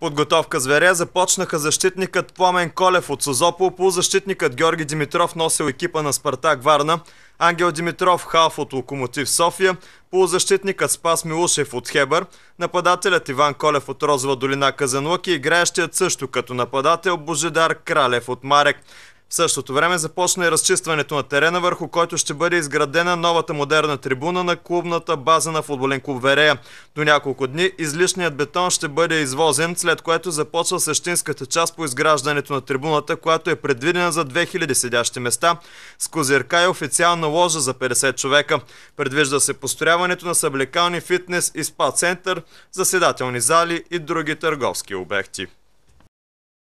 подготовка зверя започнаха защитникът Пламен Колев от Созопол, полузащитникът Георги Димитров носил екипа на Спартак Варна, Ангел Димитров халф от Локомотив София, полузащитникът Спас Милушев от Хебър, нападателят Иван Колев от Розова долина Казанлък и играещият също като нападател Божидар Кралев от Марек. В същото време започна и разчистването на терена, върху който ще бъде изградена новата модерна трибуна на клубната база на футболен клуб Верея. До няколко дни излишният бетон ще бъде извозен, след което започва същинската част по изграждането на трибуната, която е предвидена за 2000 седящи места, с козирка и официална ложа за 50 човека. Предвижда се построяването на съблекални фитнес и спа център, заседателни зали и други търговски обекти.